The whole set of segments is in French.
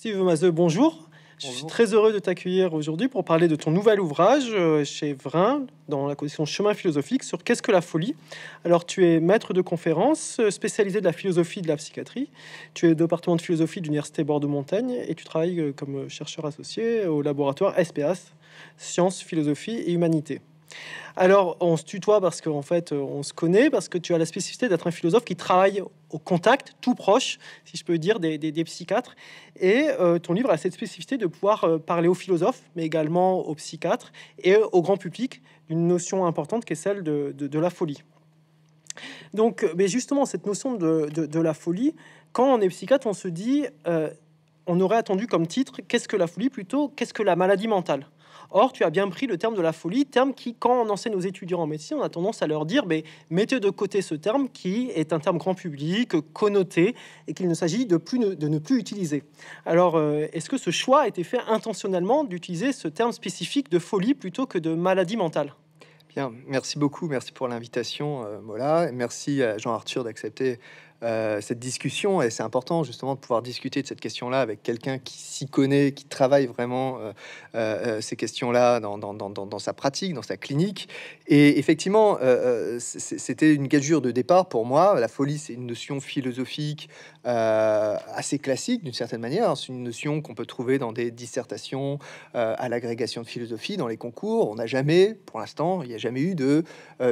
Steve Mazeux, bonjour. Je suis très heureux de t'accueillir aujourd'hui pour parler de ton nouvel ouvrage euh, chez Vrin, dans la collection Chemin philosophique, sur Qu'est-ce que la folie Alors, tu es maître de conférences, euh, spécialisé de la philosophie de la psychiatrie. Tu es au département de philosophie de l'Université Bordeaux-Montagne et tu travailles euh, comme chercheur associé au laboratoire SPAS, Sciences, Philosophie et Humanité. Alors, on se tutoie parce qu'en fait, on se connaît, parce que tu as la spécificité d'être un philosophe qui travaille au contact tout proche, si je peux dire, des, psychiatres. Et euh, ton livre a cette spécificité de pouvoir euh, parler aux philosophes, mais également aux psychiatres et au grand public, d'une notion importante qui est celle de, la folie. Donc, euh, mais justement, cette notion de, la folie, quand on est psychiatre, on se dit, on aurait attendu comme titre, qu'est-ce que la folie plutôt, qu'est-ce que la maladie mentale Or, tu as bien pris le terme de la folie, terme qui, quand on enseigne aux étudiants en médecine, on a tendance à leur dire, mais mettez de côté ce terme qui est un terme grand public, connoté, et qu'il ne s'agit de, plus de ne plus utiliser. Alors, euh, est-ce que ce choix a été fait intentionnellement d'utiliser ce terme spécifique de folie plutôt que de maladie mentale Bien, merci beaucoup, merci pour l'invitation, euh, Mola. Merci à Jean-Arthur d'accepter euh, cette discussion. Et c'est important justement de pouvoir discuter de cette question-là avec quelqu'un qui s'y connaît, qui travaille vraiment euh, euh, ces questions-là dans, dans, sa pratique, dans sa clinique. Et effectivement, c'était une gageure de départ pour moi. La folie, c'est une notion philosophique assez classique d'une certaine manière. C'est une notion qu'on peut trouver dans des dissertations à l'agrégation de philosophie, dans les concours. On n'a jamais, pour l'instant, il n'y a jamais eu de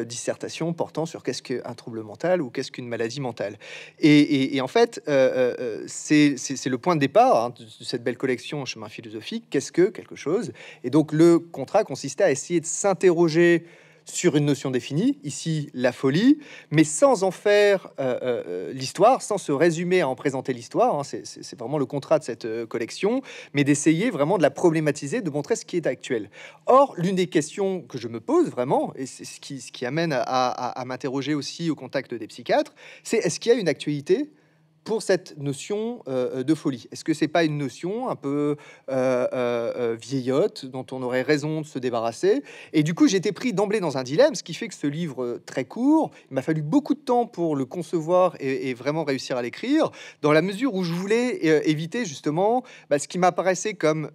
dissertation portant sur qu'est-ce qu'un trouble mental ou qu'est-ce qu'une maladie mentale. Et, en fait, euh, euh, euh, c'est le point de départ hein, de, de, cette belle collection Chemin philosophique. Qu'est-ce que quelque chose Et donc, le contrat consistait à essayer de s'interroger sur une notion définie, ici la folie, mais sans en faire euh, euh, l'histoire, sans se résumer à en présenter l'histoire, hein, c'est vraiment le contrat de cette euh, collection, mais d'essayer vraiment de la problématiser, de montrer ce qui est actuel. Or, l'une des questions que je me pose vraiment, et c'est ce qui, amène à m'interroger aussi au contact des psychiatres, c'est est-ce qu'il y a une actualité pour cette notion euh, de folie. Est-ce que c'est pas une notion un peu euh, euh, vieillotte dont on aurait raison de se débarrasser Et du coup, j'étais pris d'emblée dans un dilemme, ce qui fait que ce livre très court, il m'a fallu beaucoup de temps pour le concevoir et, vraiment réussir à l'écrire, dans la mesure où je voulais éviter justement bah, ce qui m'apparaissait comme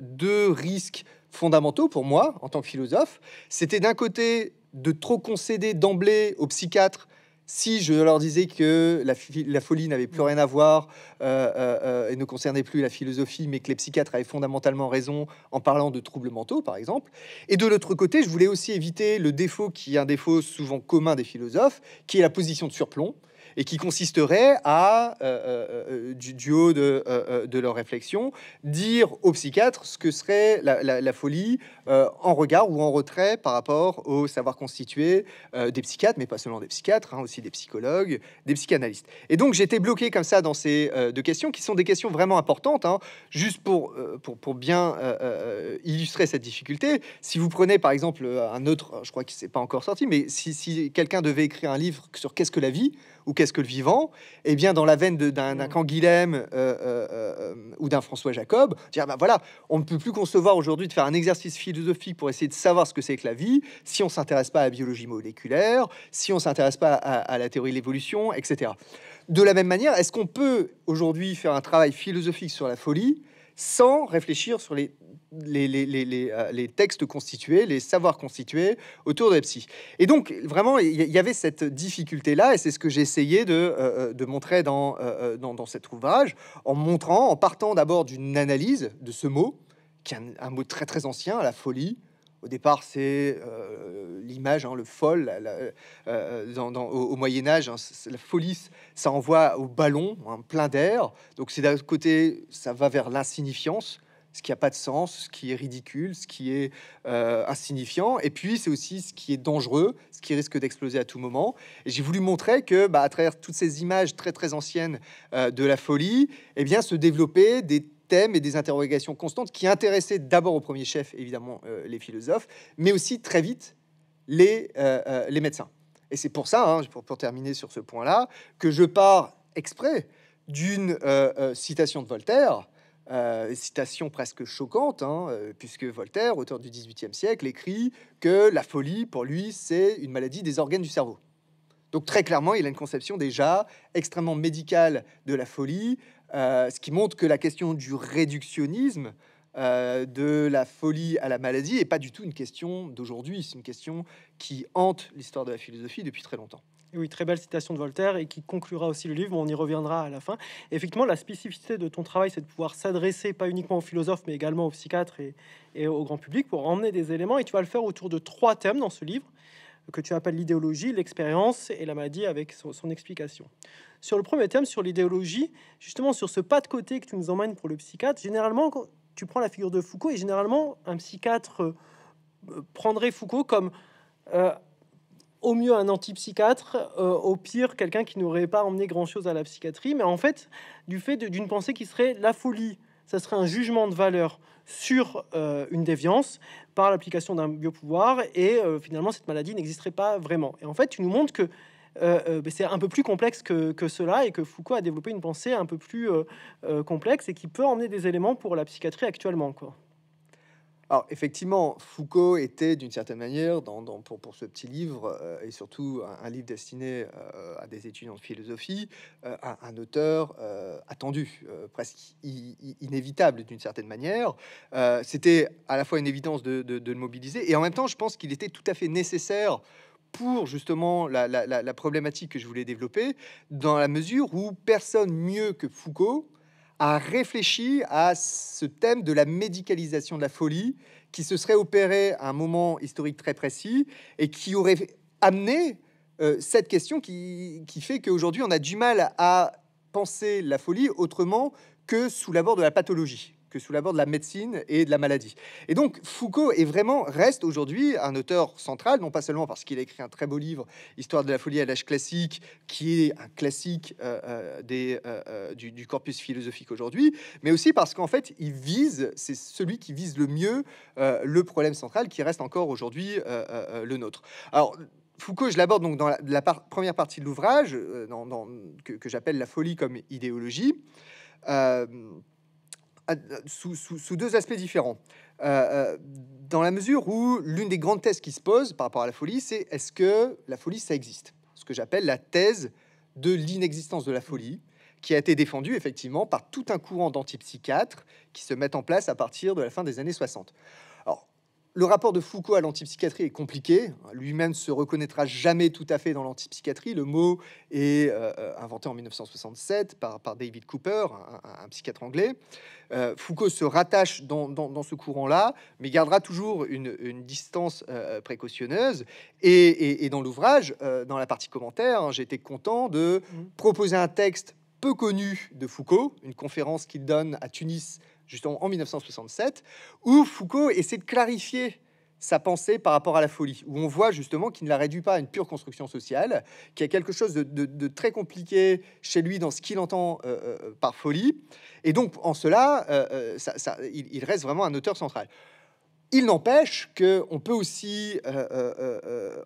deux risques fondamentaux pour moi en tant que philosophe, c'était d'un côté de trop concéder d'emblée aux psychiatres si je leur disais que la, folie n'avait plus mm. rien à voir euh, euh, euh, et ne concernait plus la philosophie, mais que les psychiatres avaient fondamentalement raison en parlant de troubles mentaux, par exemple. Et de l'autre côté, je voulais aussi éviter le défaut qui est un défaut souvent commun des philosophes, qui est la position de surplomb et qui consisterait à, euh, euh, euh, du, haut de, de, leur réflexion, dire aux psychiatres ce que serait la, folie en regard ou en retrait par rapport au savoir constitué des psychiatres, mais pas seulement des psychiatres, hein, aussi des psychologues, des psychanalystes. Et donc j'étais bloqué comme ça dans ces deux questions, qui sont des questions vraiment importantes, hein, juste pour, pour, pour bien illustrer cette difficulté. Si vous prenez par exemple un autre, je crois qu'il s'est pas encore sorti, mais si, si quelqu'un devait écrire un livre sur qu'est-ce que la vie, ou Qu'est-ce que le vivant Eh bien, dans la veine d'un mmh. Canguilhem euh, euh, euh, ou d'un François Jacob, dire ben voilà, on ne peut plus concevoir aujourd'hui de faire un exercice philosophique pour essayer de savoir ce que c'est que la vie si on s'intéresse pas à la biologie moléculaire, si on s'intéresse pas à la théorie de l'évolution, etc. De la même manière, est-ce qu'on peut aujourd'hui faire un travail philosophique sur la folie sans réfléchir sur euh, les, textes constitués, les savoirs constitués autour de la psy. Et donc, vraiment, il y, avait cette difficulté-là, et c'est ce que j'ai essayé de, euh, euh, montrer dans, cet ouvrage, en montrant, en partant d'abord d'une analyse de ce mot, qui est un, un mot très très ancien, la folie, au départ, c'est euh, l'image, hein, le folle. Euh, dans, au, Moyen Âge, hein, la folie, ça envoie au ballon, hein, plein d'air. Donc c'est d'un côté, ça va vers l'insignifiance, ce qui n'a pas de sens, ce qui est ridicule, ce qui est euh, insignifiant. Et puis c'est aussi ce qui est dangereux, ce qui risque d'exploser à tout moment. Et j'ai voulu montrer que, bah, à travers toutes ces images très très anciennes de la folie, eh bien, se développer des thèmes et des interrogations constantes qui intéressaient d'abord au premier chef, évidemment, euh, les philosophes, mais aussi très vite les, euh, euh, les médecins. Et c'est pour ça, hein, pour, pour, terminer sur ce point-là, que je pars exprès d'une citation de Voltaire citation presque choquante, hein, puisque Voltaire, auteur du XVIIIe siècle, écrit que la folie, pour lui, c'est une maladie des organes du cerveau. Donc très clairement, il a une conception déjà extrêmement médicale de la folie, euh, ce qui montre que la question du réductionnisme, euh, de la folie à la maladie, n'est pas du tout une question d'aujourd'hui. C'est une question qui hante l'histoire de la philosophie depuis très longtemps. Oui, très belle citation de Voltaire et qui conclura aussi le livre, on y reviendra à la fin. effectivement, la spécificité de ton travail, c'est de pouvoir s'adresser pas uniquement aux philosophes, mais également aux psychiatres et, et, au grand public pour emmener des éléments. Et tu vas le faire autour de trois thèmes dans ce livre que tu appelles l'idéologie, l'expérience et la maladie avec son, explication. Sur le premier thème, sur l'idéologie, justement sur ce pas de côté que tu nous emmènes pour le psychiatre, généralement, quand tu prends la figure de Foucault et généralement, un psychiatre euh, euh, prendrait Foucault comme euh, au mieux un anti-psychiatre, au pire quelqu'un qui n'aurait pas emmené grand-chose à la psychiatrie, mais en fait, du fait d'une pensée qui serait la folie, ça serait un jugement de valeur sur euh, une déviance par l'application d'un biopouvoir et euh, finalement cette maladie n'existerait pas vraiment. Et en fait, tu nous montres que euh, ben, c'est un peu plus complexe que, cela et que Foucault a développé une pensée un peu plus complexe et qui peut emmener des éléments pour la psychiatrie actuellement. Alors, effectivement, Foucault était d'une certaine manière, pour, ce petit livre, euh, et surtout un, livre destiné euh, à des étudiants de philosophie, euh, un, auteur attendu, presque inévitable d'une certaine manière. C'était à la fois une évidence de, le mobiliser, et en même temps, je pense qu'il était tout à fait nécessaire pour justement la problématique que je voulais développer, dans la mesure où personne mieux que Foucault a réfléchi à ce thème de la médicalisation de la folie qui se serait opérée à un moment historique très précis et qui aurait amené euh, cette question qui fait qu'aujourd'hui on a du mal à penser la folie autrement que sous l'abord de la pathologie que sous l'abord de la médecine et de la maladie. Et donc Foucault est vraiment reste aujourd'hui un auteur central, non pas seulement parce qu'il a écrit un très beau livre Histoire de la folie à l'âge classique, qui est un classique euh, euh, des, euh, du, corpus philosophique aujourd'hui, mais aussi parce qu'en fait il vise, c'est celui qui vise le mieux le problème central qui reste encore aujourd'hui le nôtre. Alors Foucault, je l'aborde donc dans la, première partie de l'ouvrage, dans, que, que j'appelle la folie comme idéologie sous, deux aspects différents. Euh, euh, dans la mesure où l'une des grandes thèses qui se pose par rapport à la folie, c'est est-ce que la folie, ça existe Ce que j'appelle la thèse de l'inexistence de la folie, qui a été défendue effectivement par tout un courant d'antipsychiatres qui se mettent en place à partir de la fin des années 60 le rapport de Foucault à l'antipsychiatrie est compliqué. Lui-même se reconnaîtra jamais tout à fait dans l'antipsychiatrie. Le mot est euh, euh, inventé en 1967 par, David Cooper, un, psychiatre anglais. Euh, Foucault se rattache dans, ce courant-là, mais gardera toujours une, distance précautionneuse. Et, dans l'ouvrage, dans la partie commentaire, hein, j'étais j'ai été content de mmh. proposer un texte peu connu de Foucault, une conférence qu'il donne à Tunis justement en 1967, où Foucault essaie de clarifier sa pensée par rapport à la folie, où on voit justement qu'il ne la réduit pas à une pure construction sociale, qu'il y a quelque chose de, très compliqué chez lui dans ce qu'il entend euh, euh, par folie. Et donc, en cela, euh, il, reste vraiment un auteur central. Il n'empêche qu'on peut aussi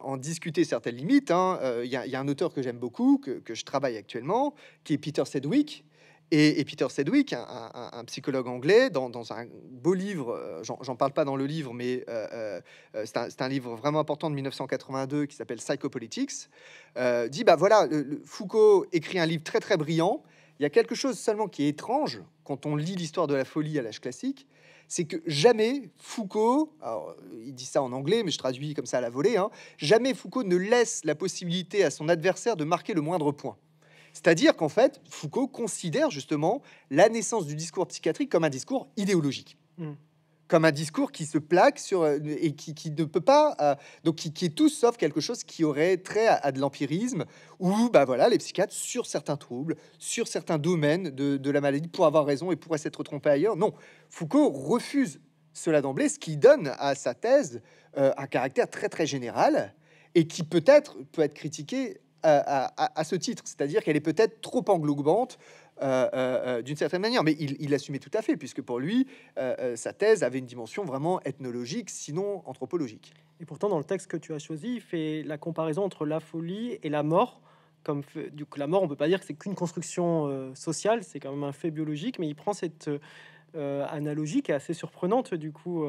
en discuter certaines limites. Hein. Il y, a un auteur que j'aime beaucoup, que, que, je travaille actuellement, qui est Peter Sedwick, et, Peter Sedwick, un, psychologue anglais, dans, un beau livre, euh, j'en parle pas dans le livre, mais euh, euh, c'est un, livre vraiment important de 1982 qui s'appelle Psychopolitics, dit bah voilà, Foucault écrit un livre très très brillant. Il y a quelque chose seulement qui est étrange quand on lit l'histoire de la folie à l'âge classique, c'est que jamais Foucault, alors, il dit ça en anglais, mais je traduis comme ça à la volée, hein, jamais Foucault ne laisse la possibilité à son adversaire de marquer le moindre point. C'est-à-dire qu'en fait, Foucault considère justement la naissance du discours psychiatrique comme un discours idéologique. Mm. Comme un discours qui se plaque sur euh, et qui, ne peut pas, euh, donc qui, est tout sauf quelque chose qui aurait trait à, de l'empirisme, ou bah voilà, les psychiatres sur certains troubles, sur certains domaines de, la maladie, pour avoir raison et pourraient s'être trompés ailleurs. Non, Foucault refuse cela d'emblée, ce qui donne à sa thèse euh, un caractère très très général et qui peut-être peut être critiqué euh, à, ce titre, c'est-à-dire qu'elle est peut-être trop englobante. Euh, euh, d'une certaine manière, mais il, l'assumait tout à fait, puisque pour lui, sa thèse avait une dimension vraiment ethnologique, sinon anthropologique. Et pourtant, dans le texte que tu as choisi, il fait la comparaison entre la folie et la mort. Comme du coup, la mort, on peut pas dire que c'est qu'une construction sociale, c'est quand même un fait biologique, mais il prend cette analogie qui est assez surprenante, du coup,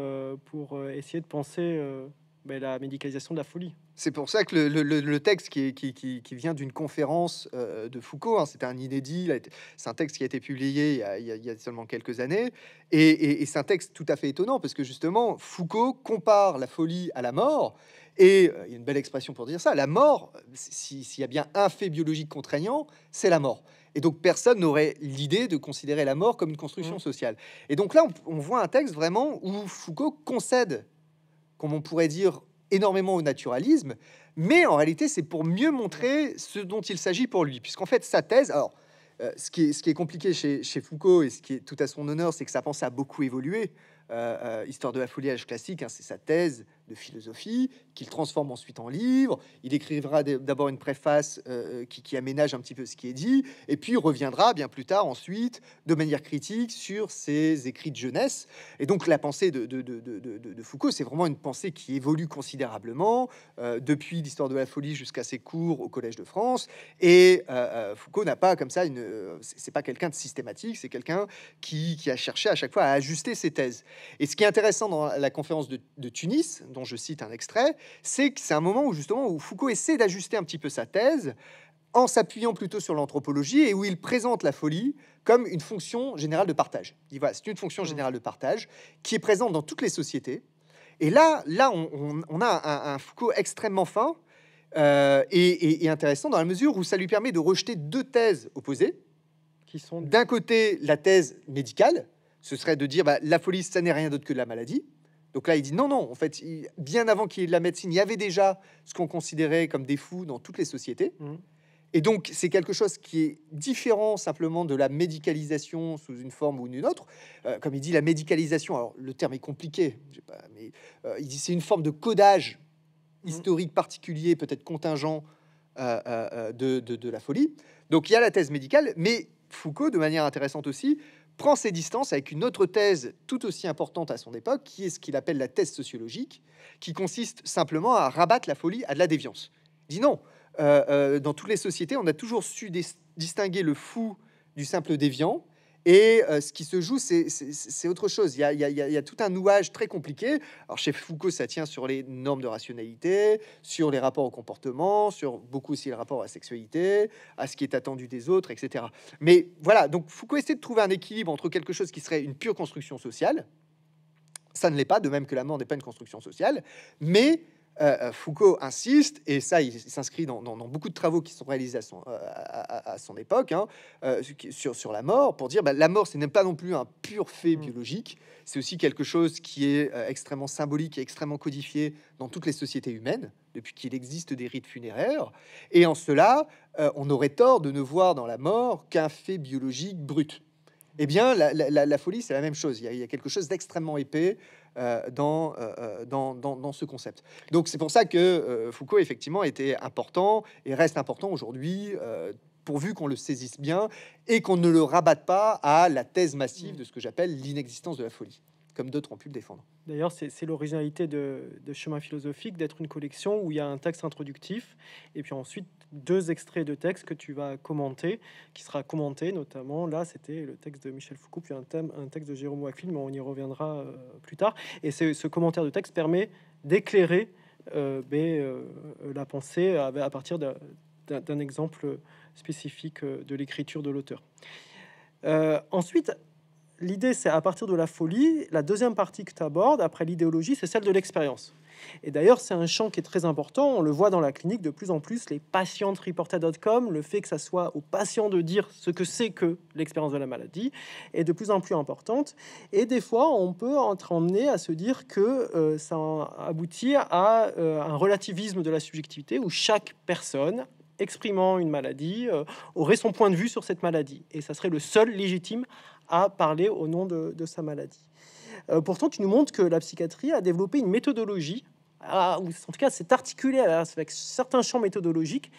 pour essayer de penser la médicalisation de la folie. C'est pour ça que le, texte qui, vient d'une conférence euh, de Foucault, hein, c'est un inédit, c'est un texte qui a été publié il y a, seulement quelques années, et, c'est un texte tout à fait étonnant, parce que justement, Foucault compare la folie à la mort, et euh, il y a une belle expression pour dire ça, la mort, s'il y a bien un fait biologique contraignant, c'est la mort. Et donc personne n'aurait l'idée de considérer la mort comme une construction mmh. sociale. Et donc là, on, on voit un texte vraiment où Foucault concède on pourrait dire, énormément au naturalisme, mais en réalité, c'est pour mieux montrer ce dont il s'agit pour lui, puisqu'en fait, sa thèse, alors, euh, ce, qui est, ce qui est compliqué chez, Foucault et ce qui est tout à son honneur, c'est que sa pensée a beaucoup évolué. Euh, euh, Histoire de la folie, classique, hein, c'est sa thèse, de philosophie, qu'il transforme ensuite en livre. Il écrivra d'abord une préface euh, euh, qui, aménage un petit peu ce qui est dit, et puis reviendra bien plus tard, ensuite, de manière critique sur ses écrits de jeunesse. Et donc la pensée de, Foucault, c'est vraiment une pensée qui évolue considérablement euh, depuis l'histoire de la folie jusqu'à ses cours au Collège de France. Et Foucault n'a pas comme ça une. C'est pas quelqu'un de systématique, c'est quelqu'un qui, qui, a cherché à chaque fois à ajuster ses thèses. Et ce qui est intéressant dans la conférence de Tunis, dont je cite un extrait, c'est que c'est un moment où justement où Foucault essaie d'ajuster un petit peu sa thèse en s'appuyant plutôt sur l'anthropologie et où il présente la folie comme une fonction générale de partage. Il voilà, c'est une fonction mmh. générale de partage qui est présente dans toutes les sociétés. Et là, là, on, a un, Foucault extrêmement fin euh, et, intéressant dans la mesure où ça lui permet de rejeter deux thèses opposées, qui sont d'un côté la thèse médicale, ce serait de dire bah, la folie, ça n'est rien d'autre que la maladie. Donc là, il dit non, non, en fait, bien avant qu'il y ait de la médecine, il y avait déjà ce qu'on considérait comme des fous dans toutes les sociétés. Mhm. Et donc, c'est quelque chose qui est différent simplement de la médicalisation sous une forme ou une autre. Euh, comme il dit, la médicalisation, alors le terme est compliqué, mais euh, il dit c'est une forme de codage mhm. historique particulier, peut-être contingent euh, de, de la folie. Donc il y a la thèse médicale, mais Foucault, de manière intéressante aussi, prend ses distances avec une autre thèse tout aussi importante à son époque, qui est ce qu'il appelle la thèse sociologique, qui consiste simplement à rabattre la folie à de la déviance. Il dit non, euh, euh, dans toutes les sociétés, on a toujours su distinguer le fou du simple déviant, et euh, ce qui se joue, c'est autre chose. Il y, a, il y, a, tout un nouage très compliqué. Alors chez Foucault, ça tient sur les normes de rationalité, sur les rapports au comportement, sur beaucoup aussi le rapport à la sexualité, à ce qui est attendu des autres, etc. Mais voilà, donc Foucault essaie de trouver un équilibre entre quelque chose qui serait une pure construction sociale, ça ne l'est pas, de même que la mort n'est pas une construction sociale, mais euh, euh, Foucault insiste, et ça, il, s'inscrit dans, beaucoup de travaux qui sont réalisés à son, euh, époque, hein, sur, la mort, pour dire bah, la mort, ce n'est pas non plus un pur fait mm. biologique, c'est aussi quelque chose qui est extrêmement symbolique et extrêmement codifié dans toutes les sociétés humaines, depuis qu'il existe des rites funéraires. Et en cela, on aurait tort de ne voir dans la mort qu'un fait biologique brut. Eh bien, la, folie, c'est la même chose. il y a quelque chose d'extrêmement épais, euh, euh, euh, dans, dans, ce concept. Donc c'est pour ça que Foucault, effectivement, était important et reste important aujourd'hui pourvu qu'on le saisisse bien et qu'on ne le rabatte pas à la thèse massive mm. de ce que j'appelle l'inexistence de la folie comme d'autres ont pu le défendre. D'ailleurs, c'est l'originalité de, Chemin philosophique d'être une collection où il y a un texte introductif et puis ensuite deux extraits de texte que tu vas commenter, qui sera commenté notamment. Là, c'était le texte de Michel Foucault, puis un, un texte de Jérôme Wacklin, mais on y reviendra euh, plus tard. Et ce commentaire de texte permet d'éclairer euh, ben, euh, la pensée à, à partir d'un exemple spécifique de l'écriture de l'auteur. ensuite, L'idée, c'est à partir de la folie, la deuxième partie que tu abordes, après l'idéologie, c'est celle de l'expérience. Et d'ailleurs, c'est un champ qui est très important. On le voit dans la clinique de plus en plus, les patients reporter.com, le fait que ça soit aux patients de dire ce que c'est que l'expérience de la maladie est de plus en plus importante. Et des fois, on peut être emmené à se dire que euh, ça aboutit à euh, un relativisme de la subjectivité où chaque personne exprimant une maladie euh, aurait son point de vue sur cette maladie. Et ça serait le seul légitime à parler au nom de, sa maladie. Euh, pourtant, tu nous montres que la psychiatrie a développé une méthodologie, ou en tout cas s'est articulée avec certains champs méthodologiques,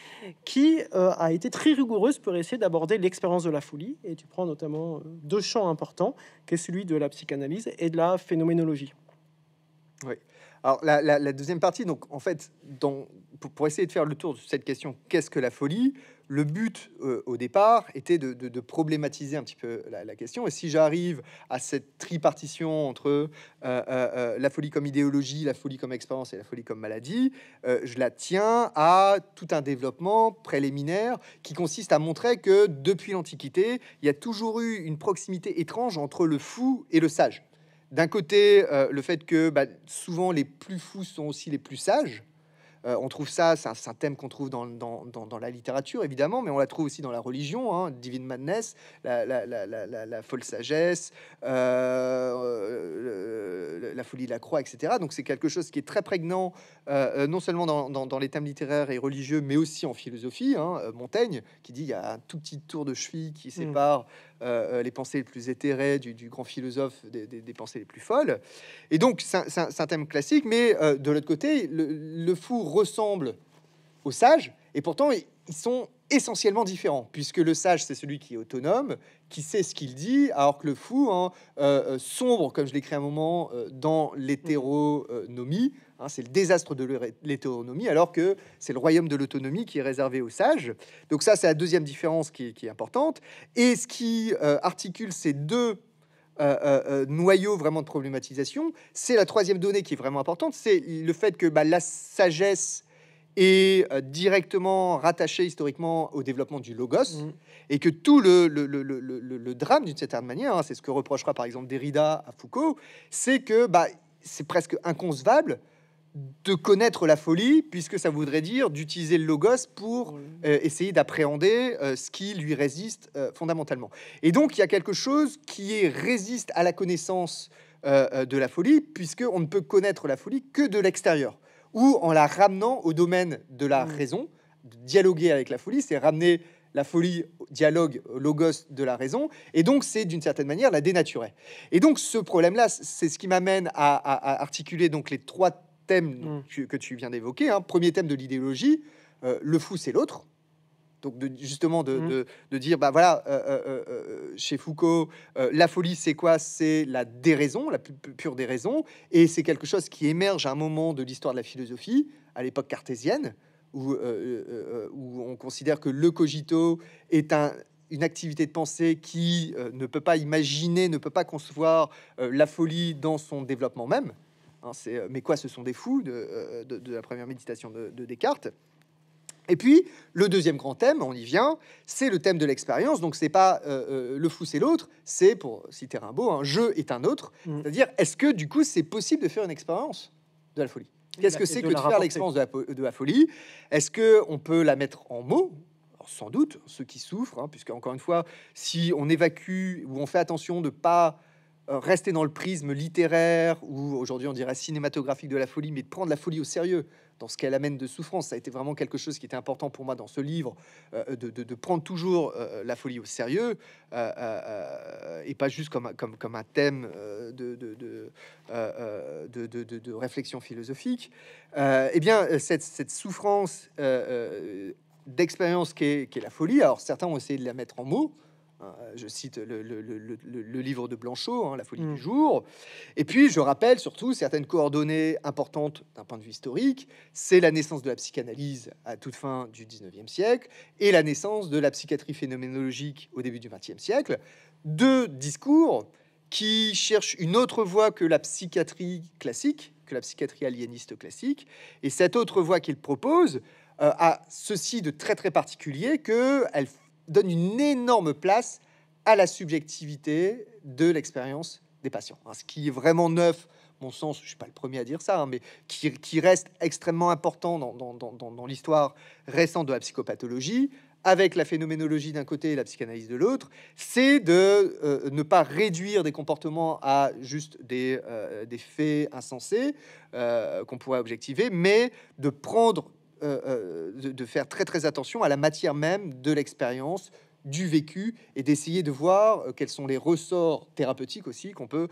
qui euh, a été très rigoureuse pour essayer d'aborder l'expérience de la folie. Et tu prends notamment euh, deux champs importants, qui est celui de la psychanalyse et de la phénoménologie. Oui. Alors, la, deuxième partie, donc en fait, pour, essayer de faire le tour de cette question, qu'est-ce que la folie Le but euh, au départ était de, problématiser un petit peu la, question. Et si j'arrive à cette tripartition entre euh, euh, la folie comme idéologie, la folie comme expérience et la folie comme maladie, je la tiens à tout un développement préliminaire qui consiste à montrer que depuis l'Antiquité, il y a toujours eu une proximité étrange entre le fou et le sage. D'un côté, euh, le fait que bah, souvent les plus fous sont aussi les plus sages. Euh, on trouve ça, c'est un, thème qu'on trouve dans, la littérature, évidemment, mais on la trouve aussi dans la religion, hein, Divine Madness, la, folle sagesse, euh, la folie de la croix, etc. Donc c'est quelque chose qui est très prégnant, non seulement dans, les thèmes littéraires et religieux, mais aussi en philosophie. Hein, Montaigne, qui dit, il y a un tout petit tour de cheville qui mm. sépare... Euh, euh, les pensées les plus éthérées du, grand philosophe des, pensées les plus folles. Et donc, c'est un, thème classique, mais euh, de l'autre côté, le, fou ressemble au sage, et pourtant, ils sont essentiellement différents, puisque le sage, c'est celui qui est autonome, qui sait ce qu'il dit, alors que le fou, hein, sombre, comme je l'écris un moment, dans l'hétéronomie, Hein, c'est le désastre de l'hétéronomie, alors que c'est le royaume de l'autonomie qui est réservé aux sages. Donc ça, c'est la deuxième différence qui, est importante. Et ce qui euh, articule ces deux euh, euh, noyaux vraiment de problématisation, c'est la troisième donnée qui est vraiment importante, c'est le fait que bah, la sagesse est directement rattachée historiquement au développement du logos mmh. et que tout le, drame d'une certaine manière, hein, c'est ce que reprochera par exemple Derrida à Foucault, c'est que bah, c'est presque inconcevable de connaître la folie, puisque ça voudrait dire d'utiliser le logos pour euh, essayer d'appréhender euh, ce qui lui résiste euh, fondamentalement. Et donc, il y a quelque chose qui est, résiste à la connaissance de la folie, puisque on ne peut connaître la folie que de l'extérieur, ou en la ramenant au domaine de la mm. raison. Dialoguer avec la folie, c'est ramener la folie au dialogue logos de la raison, et donc c'est d'une certaine manière la dénaturer. Et donc ce problème-là, c'est ce qui m'amène à, à, articuler donc les trois thème mm. que tu viens d'évoquer. Hein. Premier thème de l'idéologie, euh, le fou c'est l'autre. Donc de, justement de, mm. dire, bah voilà, euh, euh, chez Foucault, la folie c'est quoi C'est la déraison, la pure, pure déraison. Et c'est quelque chose qui émerge à un moment de l'histoire de la philosophie, à l'époque cartésienne, où, où on considère que le cogito est un une activité de pensée qui ne peut pas imaginer, ne peut pas concevoir la folie dans son développement même. Hein, c'est euh, mais quoi, ce sont des fous de, euh, la première méditation de, Descartes. Et puis, le deuxième grand thème, on y vient, c'est le thème de l'expérience. Donc, c'est pas euh, le fou, c'est l'autre. C'est, pour citer Rimbaud, un jeu est un autre. Mm. C'est-à-dire, est-ce que du coup, c'est possible de faire une expérience de la folie Qu'est-ce bah, que c'est que de, faire l'expérience de, la folie Est-ce qu'on peut la mettre en mots Alors, Sans doute, ceux qui souffrent, hein, puisque encore une fois, si on évacue ou on fait attention de pas euh, rester dans le prisme littéraire ou aujourd'hui on dirait cinématographique de la folie, mais de prendre la folie au sérieux dans ce qu'elle amène de souffrance. Ça a été vraiment quelque chose qui était important pour moi dans ce livre, euh, euh, de, prendre toujours la folie au sérieux et pas juste comme, un thème de, de, de réflexion philosophique. Eh bien, cette, souffrance d'expérience qu'est est la folie, alors certains ont essayé de la mettre en mots. Hein, euh, je cite le, livre de Blanchot, hein, La folie mm. du jour. Et puis, je rappelle surtout certaines coordonnées importantes d'un point de vue historique. C'est la naissance de la psychanalyse à toute fin du 19e siècle et la naissance de la psychiatrie phénoménologique au début du 20e siècle. Deux discours qui cherchent une autre voie que la psychiatrie classique, que la psychiatrie aliéniste classique. Et cette autre voie qu'ils proposent euh, a ceci de très très particulier qu'elle donne une énorme place à la subjectivité de l'expérience des patients. Hein, ce qui est vraiment neuf, mon sens, je ne suis pas le premier à dire ça, hein, mais qui, reste extrêmement important dans, l'histoire récente de la psychopathologie, avec la phénoménologie d'un côté et la psychanalyse de l'autre, c'est de euh, ne pas réduire des comportements à juste des, euh, faits insensés euh, qu'on pourrait objectiver, mais de prendre euh, euh, de, faire très très attention à la matière même de l'expérience, du vécu, et d'essayer de voir euh, quels sont les ressorts thérapeutiques aussi qu'on peut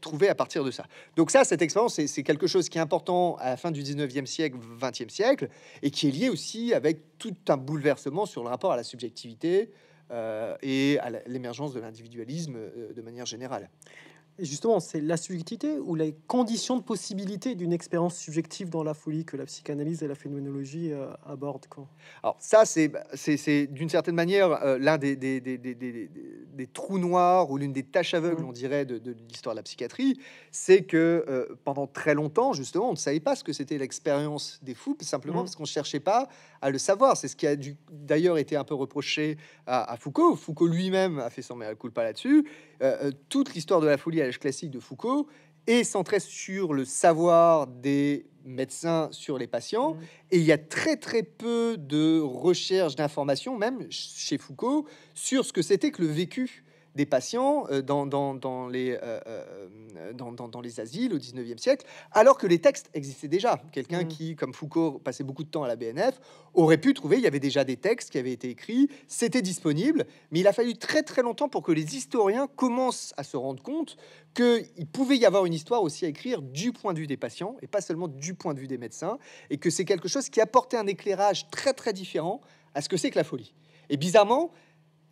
trouver à partir de ça. Donc ça, cette expérience, c'est quelque chose qui est important à la fin du 19e siècle, 20e siècle, et qui est lié aussi avec tout un bouleversement sur le rapport à la subjectivité, et à l'émergence de l'individualisme de manière générale justement, c'est la subjectivité ou les conditions de possibilité d'une expérience subjective dans la folie que la psychanalyse et la phénoménologie euh, abordent. Quoi. Alors ça, c'est d'une certaine manière euh, l'un des, des, trous noirs ou l'une des tâches aveugles, mmh. on dirait, de, l'histoire de la psychiatrie, c'est que euh, pendant très longtemps, justement, on ne savait pas ce que c'était l'expérience des fous, simplement mmh. parce qu'on ne cherchait pas à le savoir. C'est ce qui a d'ailleurs été un peu reproché à, Foucault. Foucault lui-même a fait son mea culpa là-dessus. Euh, euh, toute l'histoire de la folie à l'âge classique de Foucault est centrée sur le savoir des médecins sur les patients. Mmh. Et il y a très très peu de recherches d'informations, même chez Foucault, sur ce que c'était que le vécu des patients euh, euh, euh, dans, les, asiles au 19e siècle, alors que les textes existaient déjà. Quelqu'un mm. qui, comme Foucault, passait beaucoup de temps à la BNF, aurait pu trouver, il y avait déjà des textes qui avaient été écrits, c'était disponible, mais il a fallu très très longtemps pour que les historiens commencent à se rendre compte qu'il pouvait y avoir une histoire aussi à écrire du point de vue des patients et pas seulement du point de vue des médecins, et que c'est quelque chose qui apportait un éclairage très très différent à ce que c'est que la folie. Et bizarrement,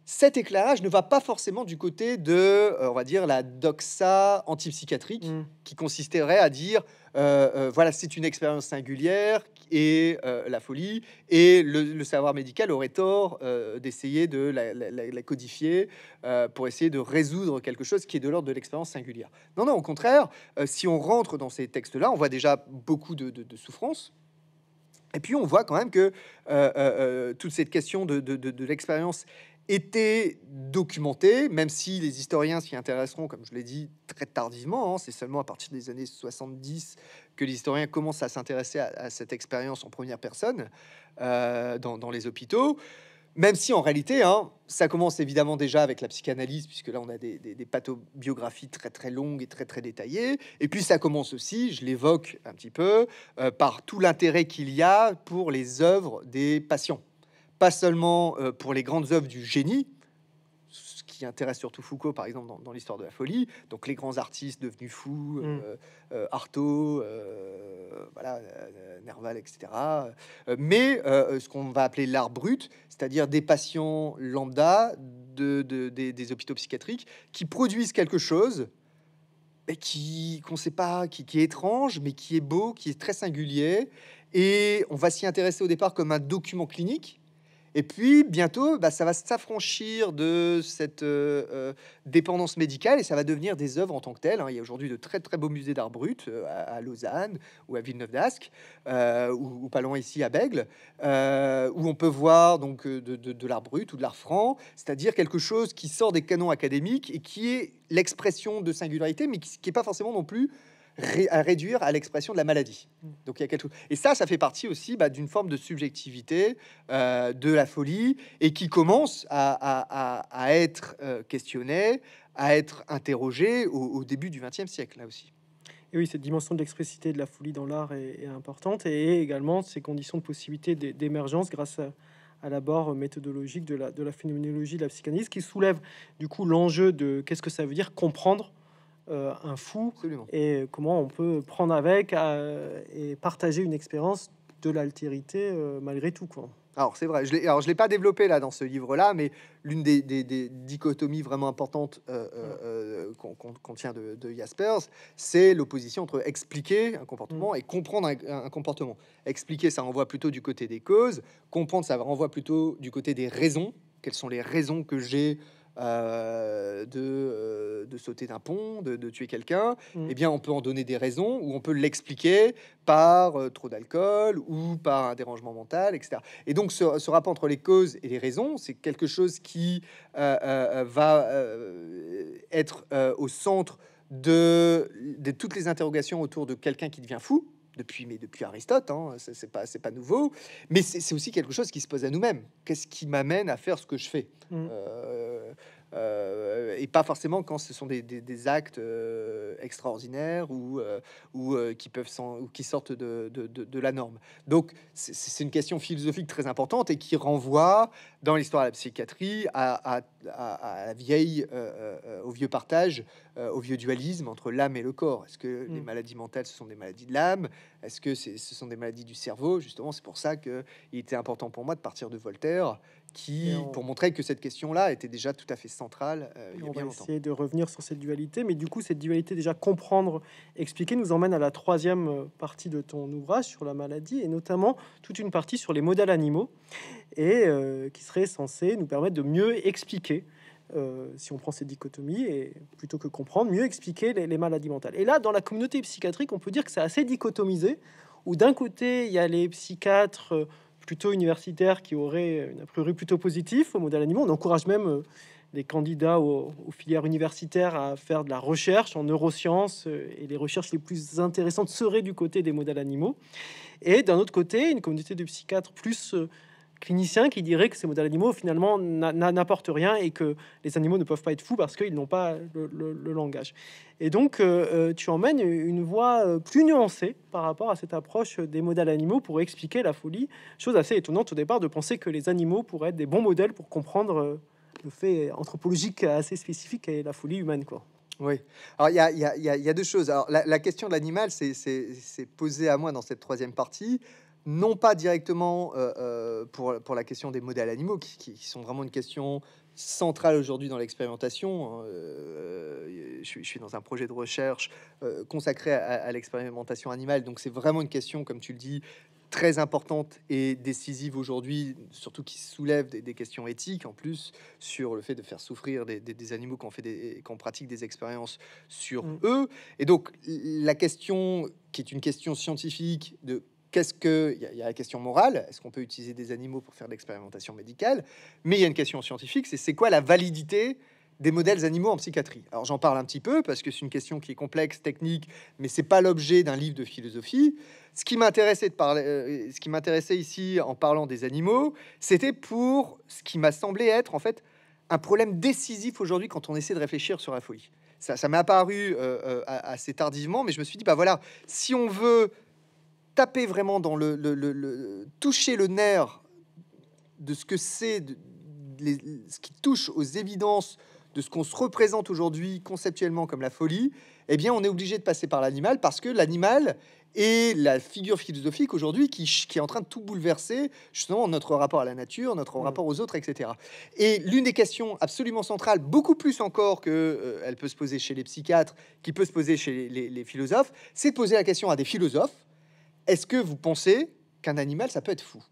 cet éclairage ne va pas forcément du côté de, euh, on va dire, la doxa antipsychiatrique, mm. qui consisterait à dire, euh, euh, voilà, c'est une expérience singulière et la folie, et le, savoir médical aurait tort d'essayer de la, codifier pour essayer de résoudre quelque chose qui est de l'ordre de l'expérience singulière. Non, non, au contraire, si on rentre dans ces textes-là, on voit déjà beaucoup de, souffrances souffrance. Et puis on voit quand même que toute cette question de l'expérience été documenté, même si les historiens s'y intéresseront, comme je l'ai dit, très tardivement. Hein. c'est seulement à partir des années 70 que les historiens commencent à s'intéresser à, cette expérience en première personne euh, dans, les hôpitaux. Même si en réalité, hein, ça commence évidemment déjà avec la psychanalyse, puisque là on a des, des, pathobiographies très très longues et très très détaillées. Et puis ça commence aussi, je l'évoque un petit peu, euh, par tout l'intérêt qu'il y a pour les œuvres des patients pas seulement euh, pour les grandes œuvres du génie, ce qui intéresse surtout Foucault, par exemple, dans, l'histoire de la folie, donc les grands artistes devenus fous, mm. euh, euh, Artaud, voilà, Nerval, etc. Mais ce qu'on va appeler l'art brut, c'est-à-dire des patients lambda des, hôpitaux psychiatriques qui produisent quelque chose et qui qu'on sait pas, qui, qui, est étrange, mais qui est beau, qui est très singulier. Et on va s'y intéresser au départ comme un document clinique, et puis bientôt, bah, ça va s'affranchir de cette euh, euh, dépendance médicale et ça va devenir des œuvres en tant que telles. Hein. Il y a aujourd'hui de très très beaux musées d'art brut euh, à, Lausanne ou à Villeneuve d'Ascq ou, pas loin ici à Bègle, où on peut voir donc de, de l'art brut ou de l'art franc, c'est-à-dire quelque chose qui sort des canons académiques et qui est l'expression de singularité, mais qui n'est pas forcément non plus à réduire à l'expression de la maladie. Donc il y a quelque chose. Et ça, ça fait partie aussi bah, d'une forme de subjectivité, euh, de la folie, et qui commence à, être euh, questionnée, à être interrogée au, début du XXe siècle, là aussi. Et oui, cette dimension de l'expressivité de la folie dans l'art est, importante et également ces conditions de possibilité d'émergence grâce à, la l'abord méthodologique de la, de la phénoménologie de la psychanalyse qui soulève du coup l'enjeu de qu'est-ce que ça veut dire comprendre euh, un fou et comment on peut prendre avec euh, et partager une expérience de l'altérité euh, malgré tout. Quoi. Alors c'est vrai, je ne l'ai pas développé là dans ce livre-là, mais l'une des, dichotomies vraiment importantes qu'on tient de, Jaspers, c'est l'opposition entre expliquer un comportement mm. et comprendre un, un, comportement. Expliquer, ça renvoie plutôt du côté des causes, comprendre, ça renvoie plutôt du côté des raisons. Quelles sont les raisons que j'ai euh, euh, de, sauter d'un pont, de, tuer quelqu'un, mm. eh bien, on peut en donner des raisons ou on peut l'expliquer par euh, trop d'alcool ou par un dérangement mental, etc. Et donc, ce, rapport entre les causes et les raisons, c'est quelque chose qui va être au centre de toutes les interrogations autour de quelqu'un qui devient fou depuis, mais depuis Aristote, hein, c'est pas, pas nouveau, mais c'est aussi quelque chose qui se pose à nous-mêmes. Qu'est-ce qui m'amène à faire ce que je fais mmh. euh, euh, et pas forcément quand ce sont des, des, actes euh, extraordinaires ou, euh, ou qui peuvent ou qui sortent de, de, de, la norme. Donc c'est une question philosophique très importante et qui renvoie dans l'histoire de la psychiatrie à, à, à, la vieille, au vieux partage, au vieux dualisme entre l'âme et le corps. Est-ce que les mm. maladies mentales ce sont des maladies de l'âme Est-ce que ce sont des maladies du cerveau Justement, c'est pour ça que il était important pour moi de partir de Voltaire qui, pour montrer que cette question-là était déjà tout à fait centrale. Euh, il y a on va essayer de revenir sur cette dualité, mais du coup, cette dualité déjà comprendre, expliquer, nous emmène à la troisième euh, partie de ton ouvrage sur la maladie, et notamment toute une partie sur les modèles animaux, et euh, qui serait censée nous permettre de mieux expliquer. si on prend cette dichotomie, et plutôt que comprendre, mieux expliquer les, les maladies mentales. Et là, dans la communauté psychiatrique, on peut dire que c'est assez dichotomisé, où d'un côté, il y a les psychiatres plutôt universitaire qui aurait une a priori plutôt positive au modèle animal, On encourage même les euh, candidats aux, filières universitaires à faire de la recherche en neurosciences euh, et les recherches les plus intéressantes seraient du côté des modèles animaux. Et d'un autre côté, une communauté de psychiatres plus euh, cliniciens qui diraient que ces modèles animaux finalement n'apportent rien et que les animaux ne peuvent pas être fous parce qu'ils n'ont pas le, langage. Et donc euh, euh, tu emmènes une voie euh, plus nuancée par rapport à cette approche des modèles animaux pour expliquer la folie. Chose assez étonnante au départ de penser que les animaux pourraient être des bons modèles pour comprendre le fait anthropologique assez spécifique et la folie humaine quoi. Oui. Alors, il y, a, deux choses. Alors, la, question de l'animal, c'est posée à moi dans cette troisième partie non pas directement euh, euh, pour, pour, la question des modèles animaux, qui, qui sont vraiment une question centrale aujourd'hui dans l'expérimentation. Hein, euh, je, je, suis dans un projet de recherche consacré à, l'expérimentation animale, donc c'est vraiment une question, comme tu le dis, très importante et décisive aujourd'hui, surtout qui soulève des, questions éthiques en plus sur le fait de faire souffrir des, des, animaux qu'on fait des, qu'on pratique des expériences sur mm. eux. Et donc la question qui est une question scientifique de ce que il y, a la question morale Est-ce qu'on peut utiliser des animaux pour faire de l'expérimentation médicale Mais il y a une question scientifique, c'est c'est quoi la validité des modèles animaux en psychiatrie. Alors j'en parle un petit peu parce que c'est une question qui est complexe, technique, mais c'est pas l'objet d'un livre de philosophie. Ce qui m'intéressait de parler, euh, ce qui m'intéressait ici en parlant des animaux, c'était pour ce qui m'a semblé être en fait un problème décisif aujourd'hui quand on essaie de réfléchir sur la folie. Ça, ça m'est apparu euh, euh, assez tardivement, mais je me suis dit bah voilà, si on veut taper vraiment dans le, toucher le nerf de ce que c'est, ce qui touche aux évidences de ce qu'on se représente aujourd'hui conceptuellement comme la folie, eh bien, on est obligé de passer par l'animal parce que l'animal est la figure philosophique aujourd'hui qui, est en train de tout bouleverser, justement, notre rapport à la nature, notre mm. rapport aux autres, etc. Et l'une des questions absolument centrales, beaucoup plus encore que euh, elle peut se poser chez les psychiatres, qui peut se poser chez les philosophes, c'est de poser la question à des philosophes est-ce que vous pensez qu'un animal, ça peut être fou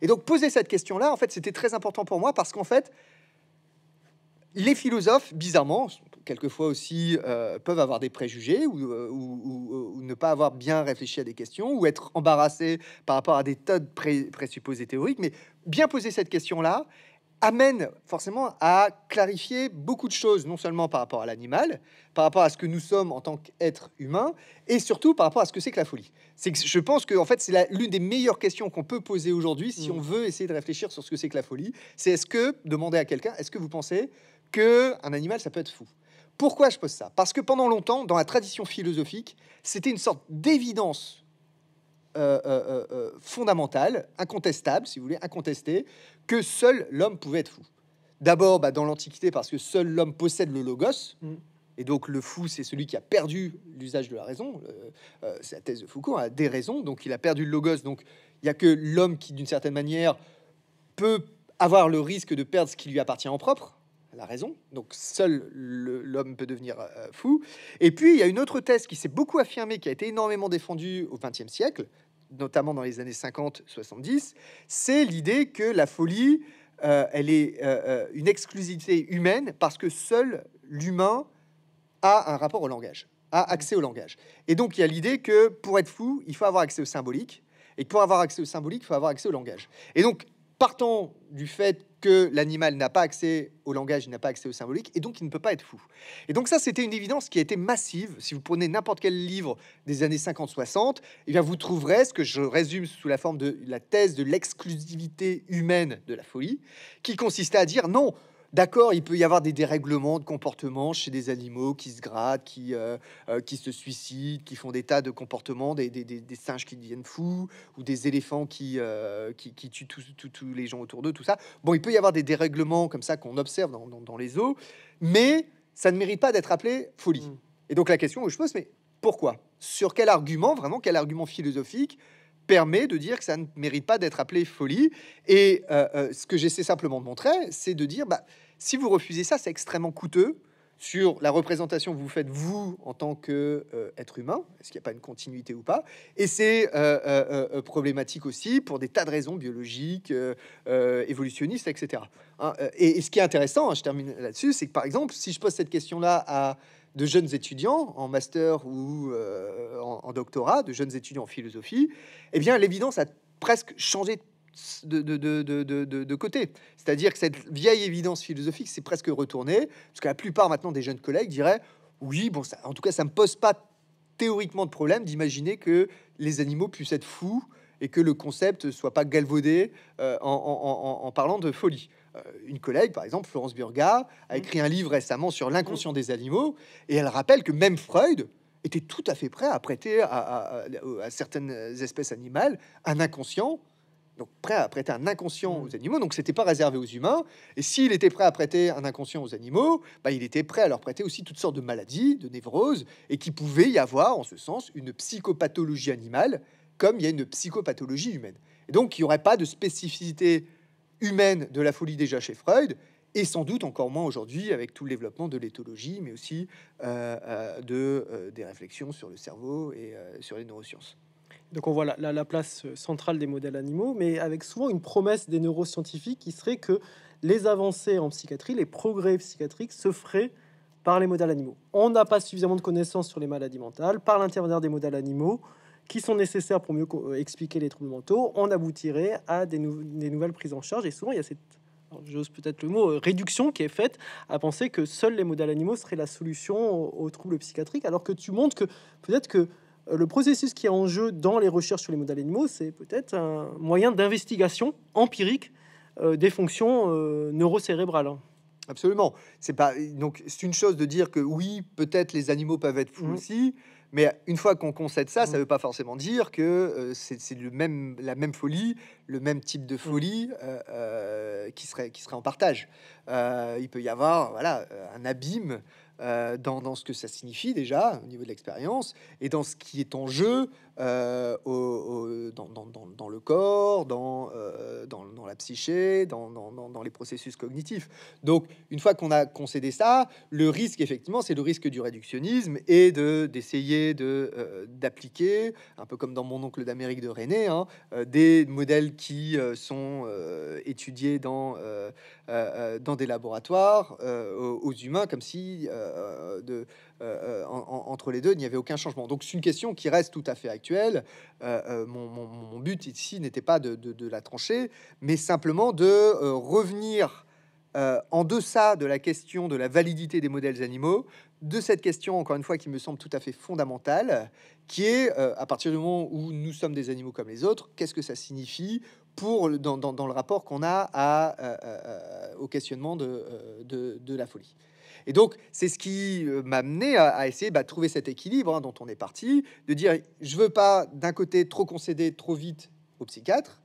Et donc, poser cette question-là, en fait, c'était très important pour moi parce qu'en fait, les philosophes, bizarrement, quelquefois aussi, euh, peuvent avoir des préjugés euh, ou, ne pas avoir bien réfléchi à des questions ou être embarrassés par rapport à des tas de présupposés théoriques. Mais bien poser cette question-là amène forcément à clarifier beaucoup de choses, non seulement par rapport à l'animal, par rapport à ce que nous sommes en tant qu'être humain, et surtout par rapport à ce que c'est que la folie. C'est que je pense que en fait c'est l'une des meilleures questions qu'on peut poser aujourd'hui si mm. on veut essayer de réfléchir sur ce que c'est que la folie. C'est est-ce que demander à quelqu'un, est-ce que vous pensez que un animal ça peut être fou Pourquoi je pose ça Parce que pendant longtemps, dans la tradition philosophique, c'était une sorte d'évidence euh, euh, euh, fondamentale, incontestable, si vous voulez, incontesté, que seul l'homme pouvait être fou. D'abord, bah, dans l'Antiquité, parce que seul l'homme possède le logos. Mm. Et donc le fou, c'est celui qui a perdu l'usage de la raison. c'est la thèse de Foucault, a hein, des raisons. Donc il a perdu le logos. Donc il n'y a que l'homme qui, d'une certaine manière, peut avoir le risque de perdre ce qui lui appartient en propre, la raison. Donc seul l'homme peut devenir fou. Et puis il y a une autre thèse qui s'est beaucoup affirmée, qui a été énormément défendue au XXe siècle, notamment dans les années 50-70, c'est l'idée que la folie, euh, elle est euh, euh, une exclusivité humaine parce que seul l'humain a un rapport au langage, a accès au langage. Et donc il y a l'idée que pour être fou, il faut avoir accès au symbolique, et pour avoir accès au symbolique, il faut avoir accès au langage. Et donc, partant du fait que l'animal n'a pas accès au langage, il n'a pas accès au symbolique, et donc il ne peut pas être fou. Et donc ça, c'était une évidence qui a été massive. Si vous prenez n'importe quel livre des années 50-60, eh bien vous trouverez ce que je résume sous la forme de la thèse de l'exclusivité humaine de la folie, qui consistait à dire non, D'accord, il peut y avoir des dérèglements de comportement chez des animaux qui se grattent, qui, euh, euh, qui se suicident, qui font des tas de comportements, des, singes qui deviennent fous ou des éléphants qui, euh, qui, tuent tous les gens autour d'eux, tout ça. Bon, il peut y avoir des dérèglements comme ça qu'on observe dans, les eaux, mais ça ne mérite pas d'être appelé folie. Mm. Et donc la question que je pose, mais pourquoi Sur quel argument, vraiment, quel argument philosophique permet de dire que ça ne mérite pas d'être appelé folie. Et ce que j'essaie simplement de montrer, c'est de dire, bah, si vous refusez ça, c'est extrêmement coûteux sur la représentation que vous faites vous en tant qu'être euh, humain, est-ce qu'il n'y a pas une continuité ou pas Et c'est euh, euh, problématique aussi pour des tas de raisons biologiques, évolutionnistes, etc. Hein, et, ce qui est intéressant, hein, je termine là-dessus, c'est que par exemple, si je pose cette question-là à de jeunes étudiants en master ou en, doctorat, de jeunes étudiants en philosophie, eh bien l'évidence a presque changé de de, côté. C'est-à-dire que cette vieille évidence philosophique s'est presque retournée, parce que la plupart maintenant des jeunes collègues diraient oui, bon, ça, en tout cas, ça me pose pas théoriquement de problème d'imaginer que les animaux puissent être fous et que le concept soit pas galvaudé euh, en, parlant de folie. Euh, une collègue, par exemple, Florence Burga, a écrit un livre récemment sur l'inconscient des animaux, et elle rappelle que même Freud, était tout à fait prêt à prêter à certaines espèces animales un inconscient donc prêt à prêter un inconscient mm. aux animaux, donc c'était pas réservé aux humains. Et s'il était prêt à prêter un inconscient aux animaux, bah, il était prêt à leur prêter aussi toutes sortes de maladies, de névroses, et qu'il pouvait y avoir, en ce sens, une psychopathologie animale, comme il y a une psychopathologie humaine. donc, il n'y aurait pas de spécificité humaine de la folie déjà chez Freud, et sans doute encore moins aujourd'hui avec tout le développement de l'éthologie, mais aussi euh, euh, de, euh, des réflexions sur le cerveau et sur les neurosciences. Donc on voit la, place euh, centrale des modèles animaux, mais avec souvent une promesse des neuroscientifiques qui serait que les avancées en psychiatrie, les progrès psychiatriques se feraient par les modèles animaux. On n'a pas suffisamment de connaissances sur les maladies mentales, par l'intermédiaire des modèles animaux, qui sont nécessaires pour mieux euh, expliquer les troubles mentaux, on aboutirait à des, nouvelles prises en charge. Et souvent, il y a cette, j'ose peut-être le mot, euh, réduction qui est faite à penser que seuls les modèles animaux seraient la solution aux troubles psychiatriques, alors que tu montres que peut-être que le processus qui est en jeu dans les recherches sur les modèles animaux, c'est peut-être un moyen d'investigation empirique euh, des fonctions euh, neurocérébrales. Absolument. C'est donc c'est une chose de dire que oui, peut-être les animaux peuvent être fous mmh. aussi, mais une fois qu'on concède ça, ça ne mmh. veut pas forcément dire que euh, c'est la même folie, le même type de mmh. folie qui serait qui serait en partage. il peut y avoir voilà un abîme euh, dans, dans, ce que ça signifie déjà au niveau de l'expérience et dans ce qui est en jeu euh, dans, dans, dans, le corps, dans, euh, dans, la psyché, dans, les processus cognitifs. Donc, une fois qu'on a concédé ça, le risque, effectivement, c'est le risque du réductionnisme et de d'essayer de d'appliquer, un peu comme dans Mon oncle d'Amérique de René, hein, des modèles qui sont étudiés dans, dans des laboratoires aux, humains, comme si euh, de, euh, entre les deux, il n'y avait aucun changement. Donc c'est une question qui reste tout à fait actuelle. Euh, mon, but ici n'était pas de, la trancher, mais simplement de revenir en deçà de la question de la validité des modèles animaux, de cette question, encore une fois, qui me semble tout à fait fondamentale, qui est, à partir du moment où nous sommes des animaux comme les autres, qu'est-ce que ça signifie pour dans, dans, le rapport qu'on a au questionnement de la folie. Et donc, c'est ce qui euh, m'a amené à, essayer bah, de trouver cet équilibre hein, dont on est parti, de dire, je veux pas d'un côté trop concéder trop vite au psychiatre,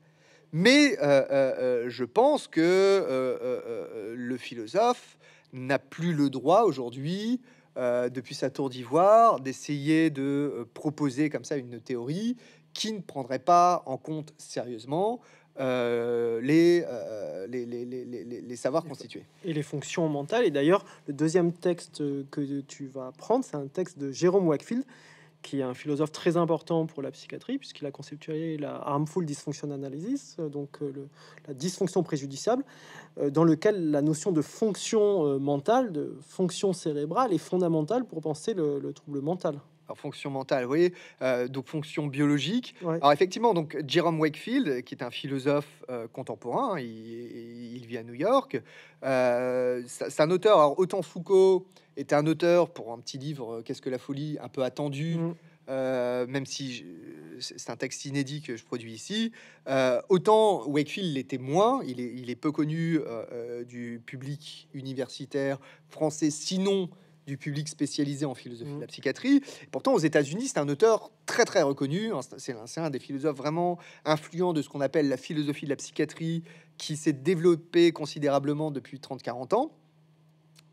mais euh, euh, je pense que le philosophe n'a plus le droit aujourd'hui, depuis sa tour d'ivoire, d'essayer de proposer comme ça une théorie qui ne prendrait pas en compte sérieusement euh, euh, les, savoirs constitués. Et les fonctions mentales. Et d'ailleurs, le deuxième texte que tu vas prendre, c'est un texte de Jérôme Wakefield, qui est un philosophe très important pour la psychiatrie, puisqu'il a conceptualisé la harmful dysfunction analysis, euh, donc la dysfonction préjudiciable, dans lequel la notion de fonction mentale, de fonction cérébrale, est fondamentale pour penser le trouble mental. Alors, fonction mentale, oui. Euh, donc, fonction biologique. Alors, effectivement, donc, Jerome Wakefield, qui est un philosophe euh, contemporain, hein, il, vit à New York. Euh, c'est un auteur. autant Foucault était un auteur pour un petit livre, euh, Qu'est-ce que la folie un peu attendu. Mm. même si c'est un texte inédit que je produis ici, autant Wakefield l'était moins, il est, peu connu du public universitaire français, sinon du public spécialisé en philosophie de la mmh. psychiatrie. pourtant, aux États-Unis, c'est un auteur très très reconnu. Hein, c'est un, des philosophes vraiment influents de ce qu'on appelle la philosophie de la psychiatrie, qui s'est développée considérablement depuis 30-40 ans.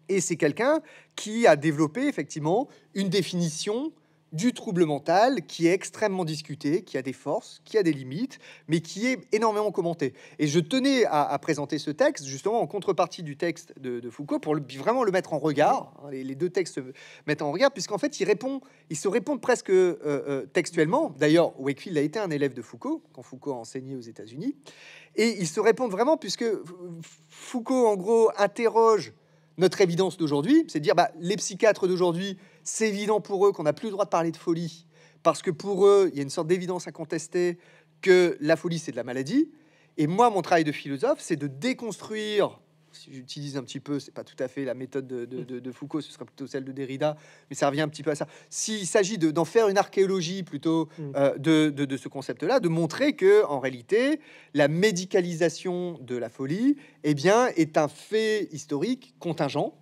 Et c'est quelqu'un qui a développé effectivement une définition du trouble mental qui est extrêmement discuté, qui a des forces, qui a des limites, mais qui est énormément commenté. Et je tenais à, présenter ce texte, justement en contrepartie du texte de, Foucault, pour le, vraiment le mettre en regard. Hein, les, deux textes mettent en regard, puisqu'en fait, ils, répond se répondent presque euh, euh, textuellement. D'ailleurs, Wakefield a été un élève de Foucault, quand Foucault a enseigné aux États-Unis. Et ils se répondent vraiment, puisque Foucault, en gros, interroge notre évidence d'aujourd'hui, c'est dire bah, les psychiatres d'aujourd'hui c'est évident pour eux qu'on n'a plus le droit de parler de folie, parce que pour eux, il y a une sorte d'évidence à contester que la folie, c'est de la maladie. Et moi, mon travail de philosophe, c'est de déconstruire si j'utilise un petit peu, c'est pas tout à fait la méthode de, Foucault, ce serait plutôt celle de Derrida, mais ça revient un petit peu à ça. S'il s'agit d'en faire une archéologie plutôt mm. euh, de, ce concept-là, de montrer que en réalité, la médicalisation de la folie, eh bien, est un fait historique contingent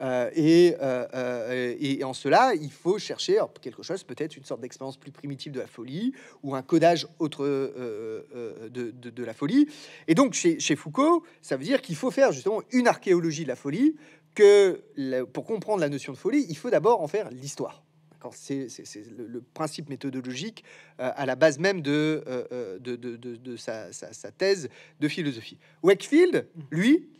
euh, euh, euh, et, en cela, il faut chercher quelque chose, peut-être une sorte d'expérience plus primitive de la folie ou un codage autre de, la folie. Et donc, chez, Foucault, ça veut dire qu'il faut faire justement une archéologie de la folie, que pour comprendre la notion de folie, il faut d'abord en faire l'histoire. C'est le, principe méthodologique à la base même de, de, sa, sa, thèse de philosophie. Wakefield, lui,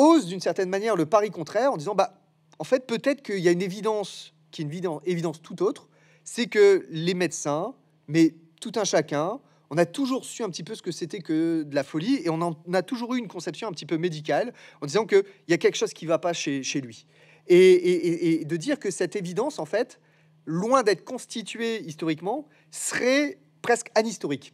ose d'une certaine manière le pari contraire en disant bah en fait peut-être qu'il y a une évidence qui est une évidence, évidence tout autre, c'est que les médecins, mais tout un chacun, on a toujours su un petit peu ce que c'était que de la folie et on, en, a toujours eu une conception un petit peu médicale en disant qu'il y a quelque chose qui va pas chez, lui. Et, et, de dire que cette évidence, en fait, loin d'être constituée historiquement, serait presque anhistorique.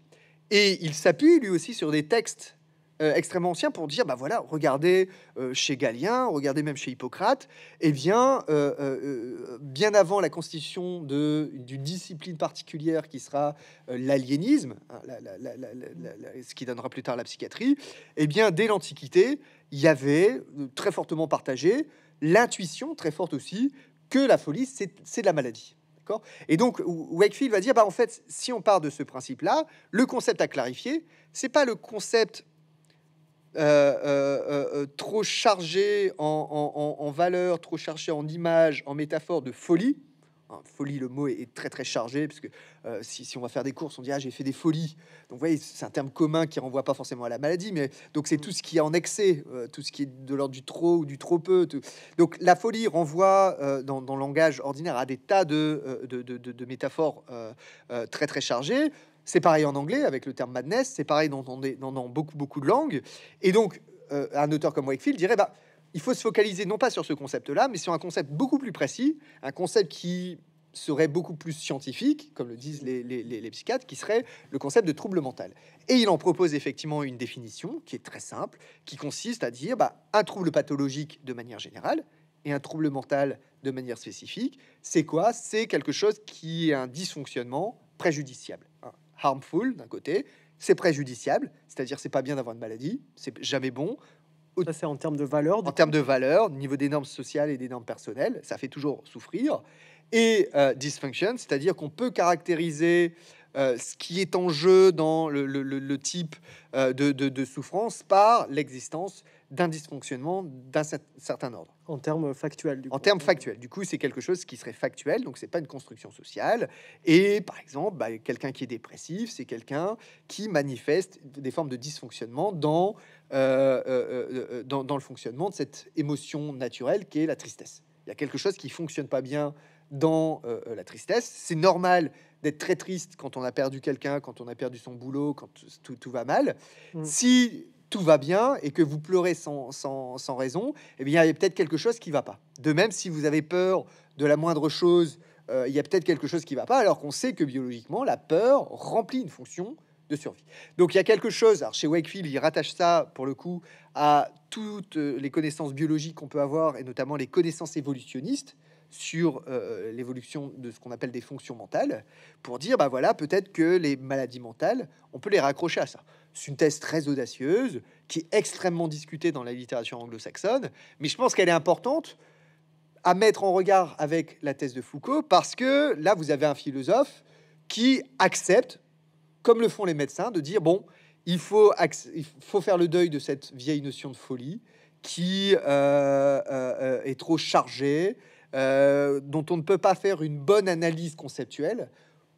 Et il s'appuie lui aussi sur des textes euh, extrêmement ancien pour dire bah voilà, regardez euh, chez Galien, regardez même chez Hippocrate, et eh bien euh, bien avant la constitution d'une discipline particulière qui sera l'aliénisme, hein, ce qui donnera plus tard la psychiatrie, et eh bien dès l'Antiquité, il y avait très fortement partagé l'intuition très forte aussi que la folie c'est de la maladie. Et donc, Wakefield va dire, bah, en fait, si on part de ce principe-là, le concept à clarifier, c'est pas le concept euh, euh, euh, trop chargé en, en, valeur, trop chargé en images, en métaphore de folie. Hein, folie, le mot est, très très chargé, parce que si, on va faire des courses, on dit ah j'ai fait des folies. Donc vous voyez, c'est un terme commun qui renvoie pas forcément à la maladie, mais donc c'est tout ce qui est en excès, tout ce qui est de l'ordre du trop ou du trop peu. Donc la folie renvoie dans, le langage ordinaire à des tas de, de, de métaphores très très chargées. C'est pareil en anglais avec le terme madness, c'est pareil dans, dans, beaucoup, beaucoup de langues. Et donc, euh, un auteur comme Wakefield dirait, bah, il faut se focaliser non pas sur ce concept-là, mais sur un concept beaucoup plus précis, un concept qui serait beaucoup plus scientifique, comme le disent les, psychiatres, qui serait le concept de trouble mental. Et il en propose effectivement une définition qui est très simple, qui consiste à dire bah, un trouble pathologique de manière générale et un trouble mental de manière spécifique. C'est quoi C'est quelque chose qui est un dysfonctionnement préjudiciable. Hein harmful d'un côté, c'est préjudiciable, c'est-à-dire c'est pas bien d'avoir une maladie, c'est jamais bon. Ça, c'est en termes de valeur. En termes de valeur, niveau des normes sociales et des normes personnelles, ça fait toujours souffrir. Et euh, dysfunction, c'est-à-dire qu'on peut caractériser euh, ce qui est en jeu dans le, type euh, de, souffrance par l'existence d'un dysfonctionnement d'un certain ordre. En termes factuels, du coup. En termes factuels. Du coup, c'est quelque chose qui serait factuel, donc c'est pas une construction sociale. Et par exemple, bah, quelqu'un qui est dépressif, c'est quelqu'un qui manifeste des formes de dysfonctionnement euh, dans, dans, le fonctionnement de cette émotion naturelle qui est la tristesse. Il y a quelque chose qui fonctionne pas bien dans la tristesse. C'est normal d'être très triste quand on a perdu quelqu'un, quand on a perdu son boulot, quand tout, va mal. Mm. Si tout va bien et que vous pleurez sans, raison, eh bien, il y a peut-être quelque chose qui va pas. De même, si vous avez peur de la moindre chose, euh, il y a peut-être quelque chose qui va pas, alors qu'on sait que biologiquement, la peur remplit une fonction de survie. Donc il y a quelque chose, alors chez Wakefield, il rattache ça pour le coup à toutes les connaissances biologiques qu'on peut avoir et notamment les connaissances évolutionnistes sur euh, euh, l'évolution de ce qu'on appelle des fonctions mentales, pour dire, bah voilà, peut-être que les maladies mentales, on peut les raccrocher à ça. C'est une thèse très audacieuse, qui est extrêmement discutée dans la littérature anglo-saxonne, mais je pense qu'elle est importante à mettre en regard avec la thèse de Foucault, parce que là, vous avez un philosophe qui accepte, comme le font les médecins, de dire, bon, il faut, il faut faire le deuil de cette vieille notion de folie qui euh, est trop chargée, euh, dont on ne peut pas faire une bonne analyse conceptuelle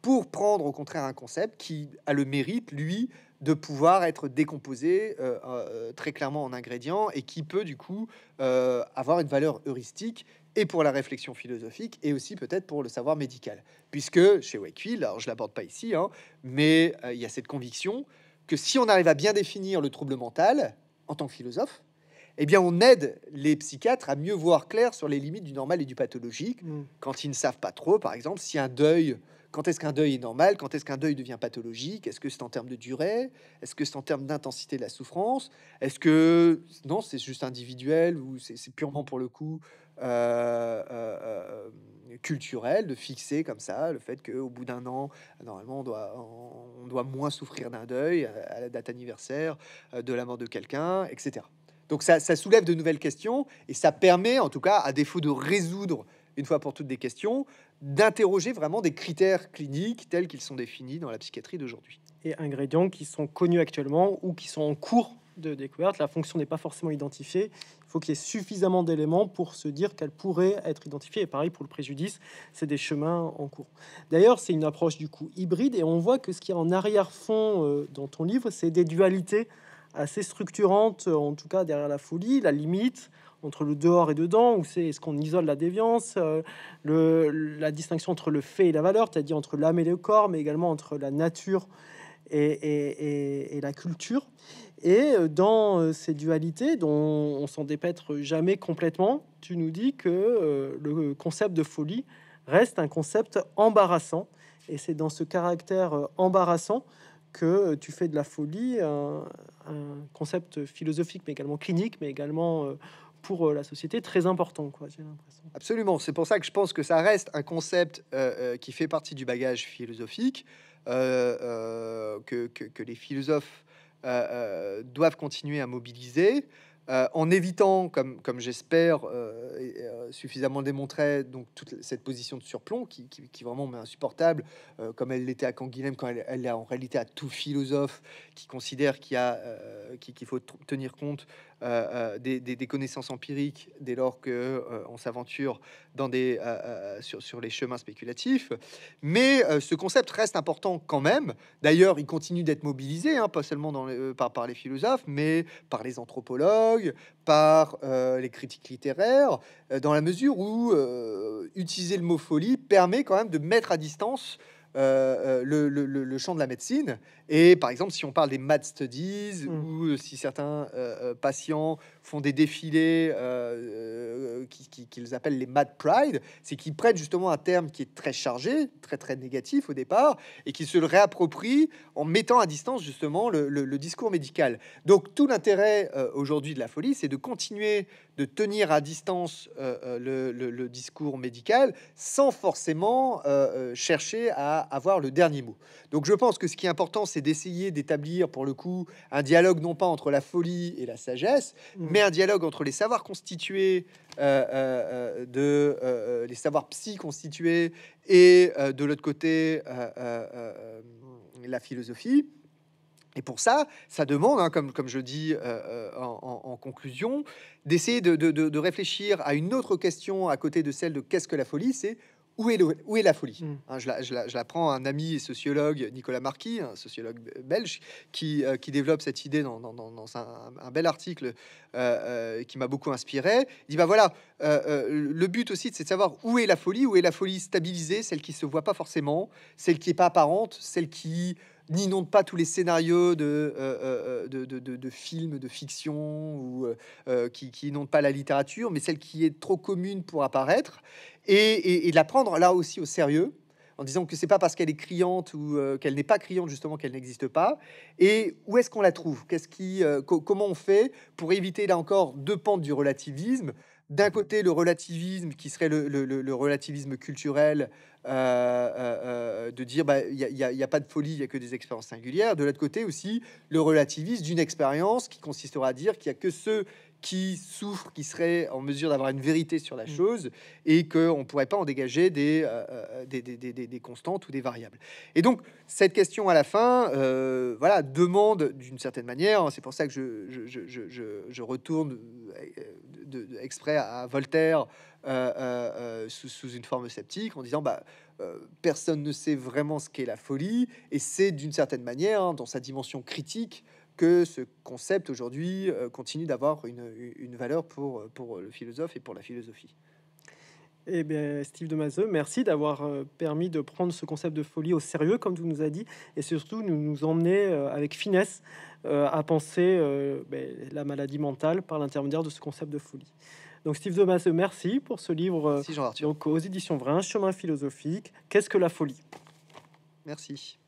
pour prendre au contraire un concept qui a le mérite, lui, de pouvoir être décomposé euh, euh, très clairement en ingrédients et qui peut du coup avoir une valeur heuristique et pour la réflexion philosophique et aussi peut-être pour le savoir médical. Puisque chez Wakefield, alors je l'aborde pas ici, hein, mais il y a cette conviction que si on arrive à bien définir le trouble mental en tant que philosophe, eh bien, on aide les psychiatres à mieux voir clair sur les limites du normal et du pathologique, mm. quand ils ne savent pas trop, par exemple, si un deuil, quand est-ce qu'un deuil est normal, quand est-ce qu'un deuil devient pathologique, est-ce que c'est en termes de durée, est-ce que c'est en termes d'intensité de la souffrance, est-ce que non, c'est juste individuel ou c'est purement pour le coup euh, euh, euh, culturel de fixer comme ça le fait qu'au bout d'un an, normalement, on doit moins souffrir d'un deuil à la date anniversaire de la mort de quelqu'un, etc. Donc ça, soulève de nouvelles questions et ça permet, en tout cas, à défaut de résoudre une fois pour toutes des questions, d'interroger vraiment des critères cliniques tels qu'ils sont définis dans la psychiatrie d'aujourd'hui. Et ingrédients qui sont connus actuellement ou qui sont en cours de découverte. La fonction n'est pas forcément identifiée. Il faut qu'il y ait suffisamment d'éléments pour se dire qu'elle pourrait être identifiée. Et pareil pour le préjudice, c'est des chemins en cours. D'ailleurs, c'est une approche du coup hybride et on voit que ce qui est en arrière-fond euh, dans ton livre, c'est des dualités assez structurante, euh, en tout cas derrière la folie, la limite entre le dehors et dedans, où c'est ce qu'on isole la déviance, euh, le, la distinction entre le fait et la valeur, c'est-à-dire entre l'âme et le corps, mais également entre la nature et, et, et, la culture. Et euh, dans ces dualités dont on s'en dépêtre jamais complètement, tu nous dis que le concept de folie reste un concept embarrassant. Et c'est dans ce caractère embarrassant que euh, tu fais de la folie euh, un, concept philosophique, mais également clinique, mais également euh, pour la société très important. Quoi, Absolument, c'est pour ça que je pense que ça reste un concept qui fait partie du bagage philosophique que, que, les philosophes doivent continuer à mobiliser. Euh, en évitant, comme, comme j'espère euh, euh, suffisamment démontré, donc toute cette position de surplomb qui, qui, vraiment m'est insupportable, comme elle l'était à Canguilhem, quand elle, elle, est en réalité à tout philosophe qui considère qu'il qu'il faut tenir compte des, des, connaissances empiriques dès lors qu'on s'aventure dans des sur, sur, les chemins spéculatifs. Mais ce concept reste important quand même. D'ailleurs, il continue d'être mobilisé, hein, pas seulement dans par, par les philosophes, mais par les anthropologues par euh, les critiques littéraires, euh, dans la mesure où euh, utiliser le mot folie permet quand même de mettre à distance euh, euh, le, champ de la médecine. Et par exemple, si on parle des mad studies mm. ou si certains euh, patients font des défilés qu'ils appellent les mad pride, c'est qu'ils prennent justement un terme qui est très chargé, très très négatif au départ, et qui se le réapproprient en mettant à distance justement le, le discours médical. Donc tout l'intérêt aujourd'hui de la folie, c'est de continuer de tenir à distance euh, euh, le, discours médical sans forcément euh, chercher à avoir le dernier mot. Donc je pense que ce qui est important, c'est d'essayer d'établir pour le coup un dialogue non pas entre la folie et la sagesse, mmh. mais un dialogue entre les savoirs constitués de les savoirs psy constitués et de l'autre côté la philosophie. Et pour ça, ça demande, hein, comme, comme, je dis euh, euh, en, conclusion, d'essayer de, réfléchir à une autre question à côté de celle de qu'est-ce que la folie, c'est où est, où est la folie mm. hein, je, la, prends à un ami sociologue, Nicolas Marquis, un sociologue belge, qui, euh, qui développe cette idée dans, un, bel article qui m'a beaucoup inspiré. Il dit, bah voilà, le but aussi, c'est de savoir où est la folie, où est la folie stabilisée, celle qui se voit pas forcément, celle qui est pas apparente, celle qui n'ont pas tous les scénarios de, euh, euh, euh, films, de fiction, ou qui, qui pas la littérature, mais celle qui est trop commune pour apparaître, et, et, la prendre là aussi au sérieux, en disant que c'est pas parce qu'elle est criante ou qu'elle n'est pas criante justement qu'elle n'existe pas. Et où est-ce qu'on la trouve Qu'est-ce qui, comment on fait pour éviter là encore deux pentes du relativisme d'un côté le relativisme qui serait le, relativisme culturel euh, euh, euh, de dire bah, il n'y a, a, pas de folie, il n'y a que des expériences singulières. De l'autre côté aussi le relativisme d'une expérience qui consistera à dire qu'il n'y a que ceux qui souffre, qui serait en mesure d'avoir une vérité sur la mm. chose et qu'on ne pourrait pas en dégager euh, euh, des, des, des, des, des, constantes ou des variables. Et donc, cette question à la fin, euh, voilà, demande d'une certaine manière, c'est pour ça que je, je, je, je retourne exprès à Voltaire sous, une forme sceptique en disant bah, personne ne sait vraiment ce qu'est la folie et c'est d'une certaine manière, hein, dans sa dimension critique, que ce concept aujourd'hui euh, continue d'avoir une, une, valeur pour, euh, pour le philosophe et pour la philosophie. et eh bien, Steve Demaseux, merci d'avoir euh, permis de prendre ce concept de folie au sérieux, comme tu nous as dit, et surtout nous, nous emmener avec finesse à penser ben, la maladie mentale par l'intermédiaire de ce concept de folie. Donc, Steve Demaseux, merci pour ce livre merci, donc, aux éditions Vrin, Chemin philosophique, Qu'est-ce que la folie Merci.